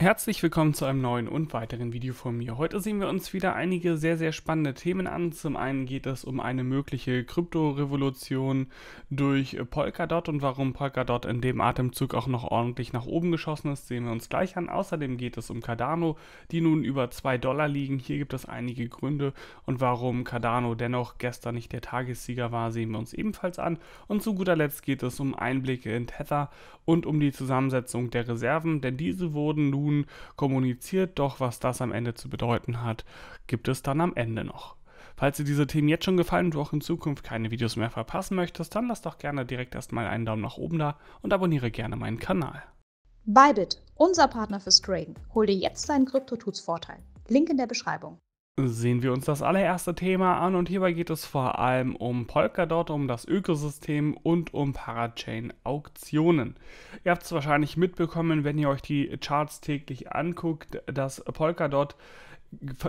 Herzlich willkommen zu einem neuen und weiteren Video von mir. Heute sehen wir uns wieder einige sehr, sehr spannende Themen an. Zum einen geht es um eine mögliche Kryptorevolution durch Polkadot und warum Polkadot in dem Atemzug auch noch ordentlich nach oben geschossen ist, sehen wir uns gleich an. Außerdem geht es um Cardano, die nun über 2 Dollar liegen. Hier gibt es einige Gründe und warum Cardano dennoch gestern nicht der Tagessieger war, sehen wir uns ebenfalls an. Und zu guter Letzt geht es um Einblicke in Tether und um die Zusammensetzung der Reserven, denn diese wurden nun tun, kommuniziert doch, was das am Ende zu bedeuten hat, gibt es dann am Ende noch. Falls dir diese Themen jetzt schon gefallen und du auch in Zukunft keine Videos mehr verpassen möchtest, dann lass doch gerne direkt erstmal einen Daumen nach oben da und abonniere gerne meinen Kanal. Bybit, unser Partner fürs Trading, Hol dir jetzt deinen CryptoTools Vorteil. Link in der Beschreibung sehen wir uns das allererste Thema an und hierbei geht es vor allem um Polkadot, um das Ökosystem und um Parachain-Auktionen. Ihr habt es wahrscheinlich mitbekommen, wenn ihr euch die Charts täglich anguckt, dass Polkadot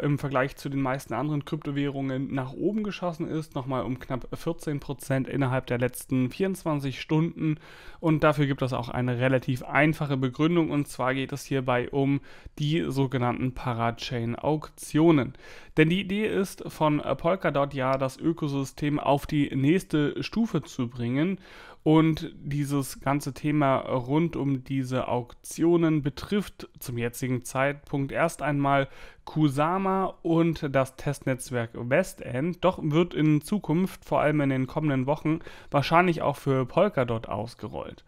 im Vergleich zu den meisten anderen Kryptowährungen nach oben geschossen ist, nochmal um knapp 14% Prozent innerhalb der letzten 24 Stunden. Und dafür gibt es auch eine relativ einfache Begründung, und zwar geht es hierbei um die sogenannten Parachain-Auktionen. Denn die Idee ist von Polkadot ja, das Ökosystem auf die nächste Stufe zu bringen und dieses ganze Thema rund um diese Auktionen betrifft zum jetzigen Zeitpunkt erst einmal Kusama und das Testnetzwerk Westend, doch wird in Zukunft, vor allem in den kommenden Wochen, wahrscheinlich auch für Polkadot ausgerollt.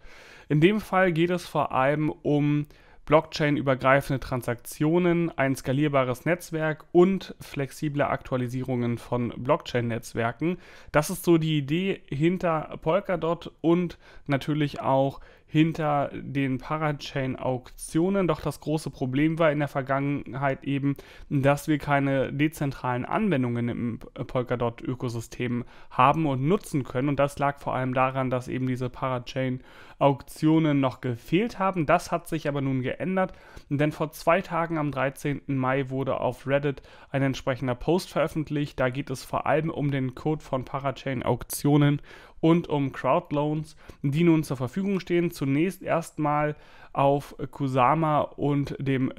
In dem Fall geht es vor allem um blockchain-übergreifende Transaktionen, ein skalierbares Netzwerk und flexible Aktualisierungen von Blockchain-Netzwerken. Das ist so die Idee hinter Polkadot und natürlich auch hinter den Parachain-Auktionen. Doch das große Problem war in der Vergangenheit eben, dass wir keine dezentralen Anwendungen im Polkadot-Ökosystem haben und nutzen können. Und das lag vor allem daran, dass eben diese Parachain-Auktionen noch gefehlt haben. Das hat sich aber nun geändert, denn vor zwei Tagen am 13. Mai wurde auf Reddit ein entsprechender Post veröffentlicht. Da geht es vor allem um den Code von Parachain-Auktionen und um Crowdloans, die nun zur Verfügung stehen. Zunächst erstmal auf Kusama und dem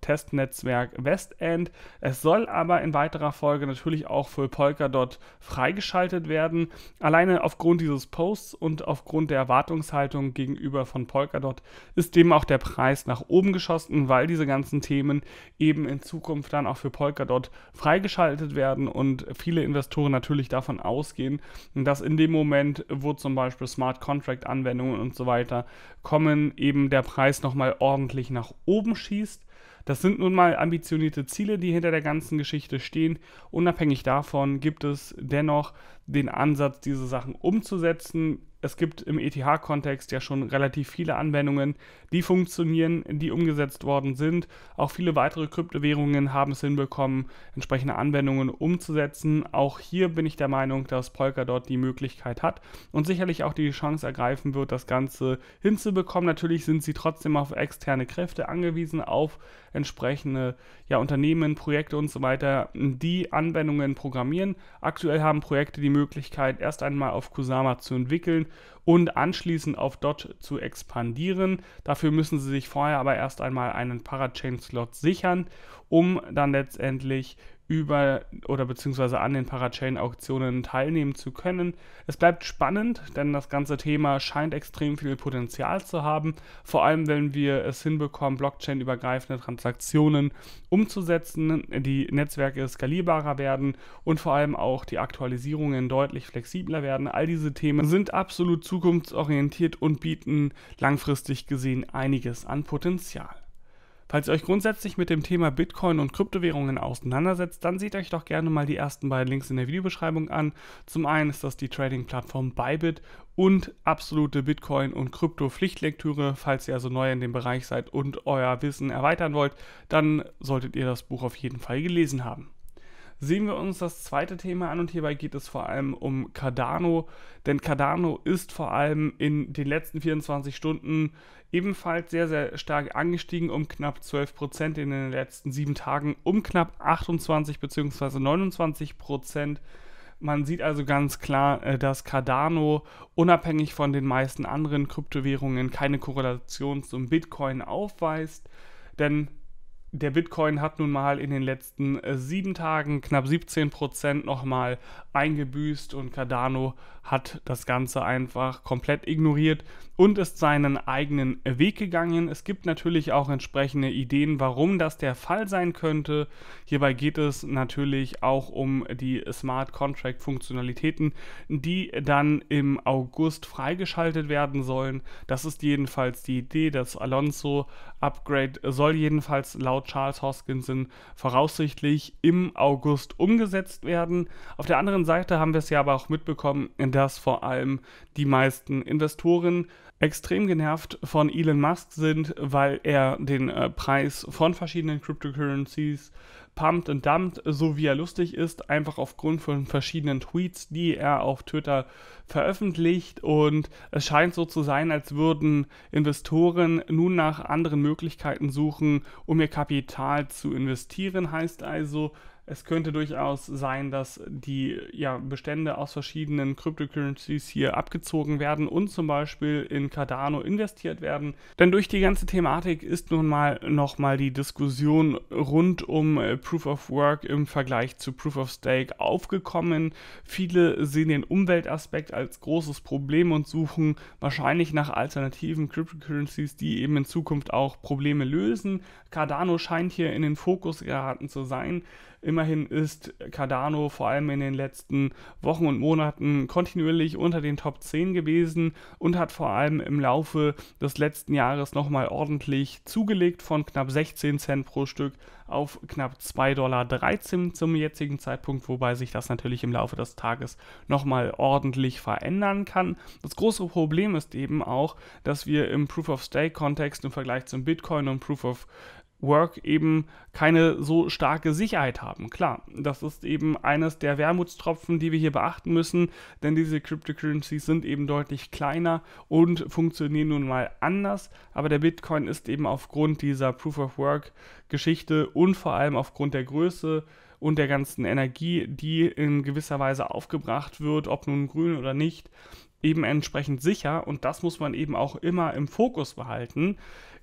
.test-Netzwerk Westend. Es soll aber in weiterer Folge natürlich auch für Polkadot freigeschaltet werden. Alleine aufgrund dieses Posts und aufgrund der Erwartungshaltung gegenüber von Polkadot ist dem auch der Preis nach oben geschossen, weil diese ganzen Themen eben in Zukunft dann auch für Polkadot freigeschaltet werden und viele Investoren natürlich davon ausgehen, dass in dem Moment, wo zum Beispiel Smart Contract Anwendungen und so weiter kommen, eben der Preis Preis nochmal ordentlich nach oben schießt. Das sind nun mal ambitionierte Ziele, die hinter der ganzen Geschichte stehen. Unabhängig davon gibt es dennoch den Ansatz, diese Sachen umzusetzen es gibt im ETH-Kontext ja schon relativ viele Anwendungen, die funktionieren, die umgesetzt worden sind. Auch viele weitere Kryptowährungen haben es hinbekommen, entsprechende Anwendungen umzusetzen. Auch hier bin ich der Meinung, dass Polkadot die Möglichkeit hat und sicherlich auch die Chance ergreifen wird, das Ganze hinzubekommen. Natürlich sind sie trotzdem auf externe Kräfte angewiesen, auf entsprechende ja, Unternehmen, Projekte und so weiter, die Anwendungen programmieren. Aktuell haben Projekte die Möglichkeit, erst einmal auf Kusama zu entwickeln und anschließend auf Dot zu expandieren. Dafür müssen Sie sich vorher aber erst einmal einen Parachain-Slot sichern, um dann letztendlich über oder beziehungsweise an den Parachain-Auktionen teilnehmen zu können. Es bleibt spannend, denn das ganze Thema scheint extrem viel Potenzial zu haben, vor allem wenn wir es hinbekommen, blockchain-übergreifende Transaktionen umzusetzen, die Netzwerke skalierbarer werden und vor allem auch die Aktualisierungen deutlich flexibler werden. All diese Themen sind absolut zukunftsorientiert und bieten langfristig gesehen einiges an Potenzial. Falls ihr euch grundsätzlich mit dem Thema Bitcoin und Kryptowährungen auseinandersetzt, dann seht euch doch gerne mal die ersten beiden Links in der Videobeschreibung an. Zum einen ist das die Trading-Plattform Bybit und absolute Bitcoin- und Krypto-Pflichtlektüre. Falls ihr also neu in dem Bereich seid und euer Wissen erweitern wollt, dann solltet ihr das Buch auf jeden Fall gelesen haben sehen wir uns das zweite Thema an und hierbei geht es vor allem um Cardano, denn Cardano ist vor allem in den letzten 24 Stunden ebenfalls sehr, sehr stark angestiegen um knapp 12% Prozent in den letzten sieben Tagen, um knapp 28 bzw. 29%. Prozent. Man sieht also ganz klar, äh, dass Cardano unabhängig von den meisten anderen Kryptowährungen keine Korrelation zum Bitcoin aufweist, denn der Bitcoin hat nun mal in den letzten äh, sieben Tagen knapp 17 Prozent nochmal eingebüßt und Cardano hat das Ganze einfach komplett ignoriert und ist seinen eigenen Weg gegangen. Es gibt natürlich auch entsprechende Ideen, warum das der Fall sein könnte. Hierbei geht es natürlich auch um die Smart Contract Funktionalitäten, die dann im August freigeschaltet werden sollen. Das ist jedenfalls die Idee. Das Alonso Upgrade soll jedenfalls laut Charles Hoskinson voraussichtlich im August umgesetzt werden. Auf der anderen Seite haben wir es ja aber auch mitbekommen, dass vor allem die meisten Investoren extrem genervt von Elon Musk sind, weil er den äh, Preis von verschiedenen Cryptocurrencies pumpt und dumpt, so wie er lustig ist, einfach aufgrund von verschiedenen Tweets, die er auf Twitter veröffentlicht. Und es scheint so zu sein, als würden Investoren nun nach anderen Möglichkeiten suchen, um ihr Kapital zu investieren. Heißt also, es könnte durchaus sein, dass die ja, Bestände aus verschiedenen Cryptocurrencies hier abgezogen werden und zum Beispiel in Cardano investiert werden. Denn durch die ganze Thematik ist nun mal nochmal die Diskussion rund um äh, Proof of Work im Vergleich zu Proof of Stake aufgekommen. Viele sehen den Umweltaspekt als großes Problem und suchen wahrscheinlich nach alternativen Cryptocurrencies, die eben in Zukunft auch Probleme lösen. Cardano scheint hier in den Fokus geraten zu sein. Immerhin ist Cardano vor allem in den letzten Wochen und Monaten kontinuierlich unter den Top 10 gewesen und hat vor allem im Laufe des letzten Jahres nochmal ordentlich zugelegt von knapp 16 Cent pro Stück auf knapp 2,13 Dollar zum jetzigen Zeitpunkt, wobei sich das natürlich im Laufe des Tages nochmal ordentlich verändern kann. Das große Problem ist eben auch, dass wir im Proof of Stake Kontext im Vergleich zum Bitcoin und Proof of Work eben keine so starke Sicherheit haben. Klar, das ist eben eines der Wermutstropfen, die wir hier beachten müssen, denn diese Cryptocurrencies sind eben deutlich kleiner und funktionieren nun mal anders, aber der Bitcoin ist eben aufgrund dieser Proof of Work Geschichte und vor allem aufgrund der Größe und der ganzen Energie, die in gewisser Weise aufgebracht wird, ob nun grün oder nicht, eben entsprechend sicher und das muss man eben auch immer im Fokus behalten.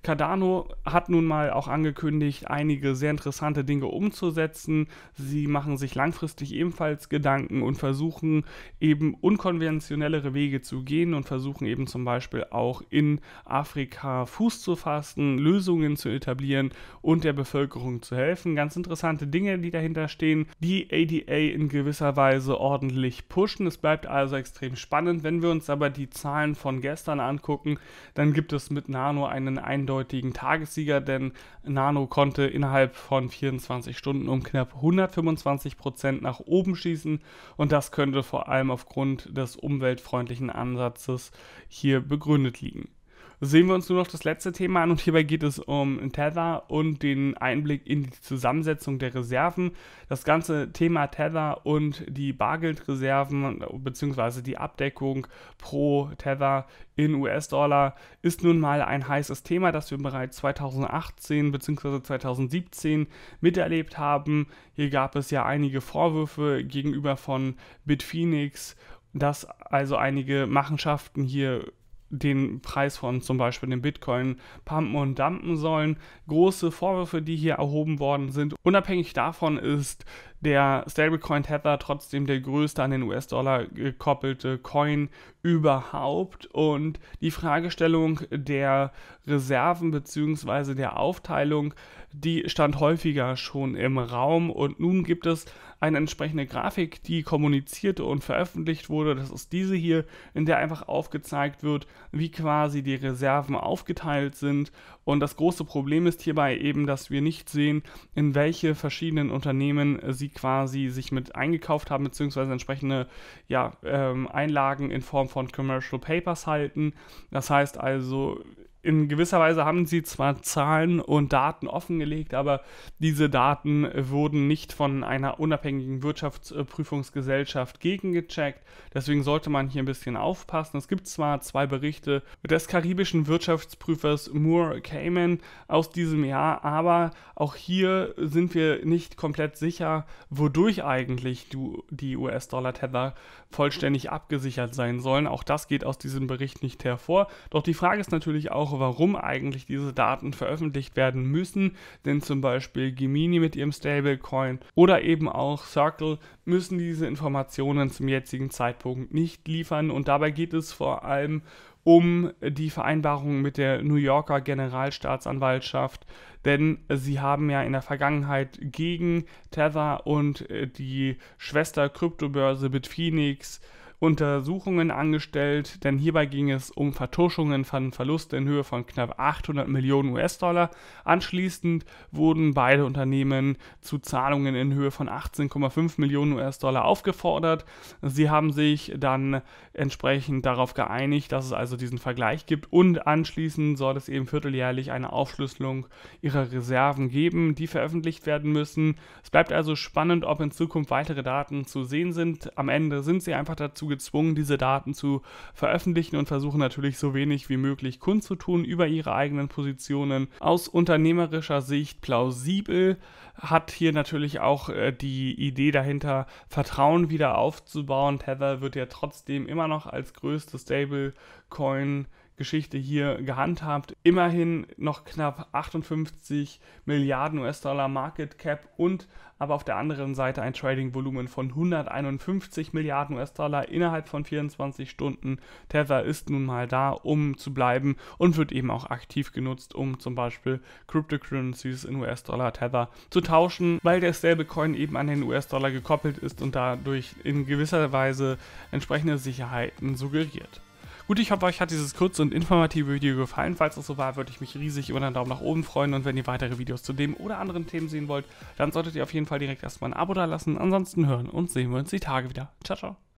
Cardano hat nun mal auch angekündigt, einige sehr interessante Dinge umzusetzen. Sie machen sich langfristig ebenfalls Gedanken und versuchen eben unkonventionellere Wege zu gehen und versuchen eben zum Beispiel auch in Afrika Fuß zu fassen, Lösungen zu etablieren und der Bevölkerung zu helfen. Ganz interessante Dinge, die dahinter stehen, die ADA in gewisser Weise ordentlich pushen. Es bleibt also extrem spannend, wenn wir wir uns aber die Zahlen von gestern angucken, dann gibt es mit Nano einen eindeutigen Tagessieger, denn Nano konnte innerhalb von 24 Stunden um knapp 125 Prozent nach oben schießen und das könnte vor allem aufgrund des umweltfreundlichen Ansatzes hier begründet liegen sehen wir uns nur noch das letzte Thema an und hierbei geht es um Tether und den Einblick in die Zusammensetzung der Reserven. Das ganze Thema Tether und die Bargeldreserven bzw. die Abdeckung pro Tether in US-Dollar ist nun mal ein heißes Thema, das wir bereits 2018 bzw. 2017 miterlebt haben. Hier gab es ja einige Vorwürfe gegenüber von Bitphoenix, dass also einige Machenschaften hier den Preis von zum Beispiel dem Bitcoin pumpen und dumpen sollen. Große Vorwürfe, die hier erhoben worden sind. Unabhängig davon ist der Stablecoin Tether trotzdem der größte an den US-Dollar gekoppelte Coin überhaupt. Und die Fragestellung der Reserven bzw. der Aufteilung, die stand häufiger schon im Raum. Und nun gibt es eine entsprechende Grafik, die kommuniziert und veröffentlicht wurde. Das ist diese hier, in der einfach aufgezeigt wird, wie quasi die Reserven aufgeteilt sind. Und das große Problem ist hierbei eben, dass wir nicht sehen, in welche verschiedenen Unternehmen sie sie quasi sich mit eingekauft haben, beziehungsweise entsprechende ja, ähm, Einlagen in Form von Commercial Papers halten. Das heißt also, in gewisser Weise haben sie zwar Zahlen und Daten offengelegt, aber diese Daten wurden nicht von einer unabhängigen Wirtschaftsprüfungsgesellschaft gegengecheckt. Deswegen sollte man hier ein bisschen aufpassen. Es gibt zwar zwei Berichte des karibischen Wirtschaftsprüfers Moore Cayman aus diesem Jahr, aber auch hier sind wir nicht komplett sicher, wodurch eigentlich die US-Dollar-Tether vollständig abgesichert sein sollen. Auch das geht aus diesem Bericht nicht hervor. Doch die Frage ist natürlich auch, warum eigentlich diese Daten veröffentlicht werden müssen, denn zum Beispiel Gemini mit ihrem Stablecoin oder eben auch Circle müssen diese Informationen zum jetzigen Zeitpunkt nicht liefern und dabei geht es vor allem um die Vereinbarung mit der New Yorker Generalstaatsanwaltschaft, denn sie haben ja in der Vergangenheit gegen Tether und äh, die Schwester Kryptobörse Bitfinex Untersuchungen angestellt, denn hierbei ging es um Vertuschungen von Verlusten in Höhe von knapp 800 Millionen US-Dollar. Anschließend wurden beide Unternehmen zu Zahlungen in Höhe von 18,5 Millionen US-Dollar aufgefordert. Sie haben sich dann entsprechend darauf geeinigt, dass es also diesen Vergleich gibt und anschließend soll es eben vierteljährlich eine Aufschlüsselung ihrer Reserven geben, die veröffentlicht werden müssen. Es bleibt also spannend, ob in Zukunft weitere Daten zu sehen sind. Am Ende sind sie einfach dazu gezwungen, diese Daten zu veröffentlichen und versuchen natürlich so wenig wie möglich kundzutun über ihre eigenen Positionen. Aus unternehmerischer Sicht plausibel hat hier natürlich auch äh, die Idee dahinter, Vertrauen wieder aufzubauen. Tether wird ja trotzdem immer noch als größte Stablecoin Geschichte hier gehandhabt. Immerhin noch knapp 58 Milliarden US-Dollar Market Cap und aber auf der anderen Seite ein Trading-Volumen von 151 Milliarden US-Dollar innerhalb von 24 Stunden. Tether ist nun mal da, um zu bleiben und wird eben auch aktiv genutzt, um zum Beispiel Cryptocurrencies in US-Dollar Tether zu tauschen, weil der Coin eben an den US-Dollar gekoppelt ist und dadurch in gewisser Weise entsprechende Sicherheiten suggeriert. Gut, ich hoffe, euch hat dieses kurze und informative Video gefallen. Falls das so war, würde ich mich riesig über einen Daumen nach oben freuen. Und wenn ihr weitere Videos zu dem oder anderen Themen sehen wollt, dann solltet ihr auf jeden Fall direkt erstmal ein Abo da lassen. Ansonsten hören und sehen wir uns die Tage wieder. Ciao, ciao.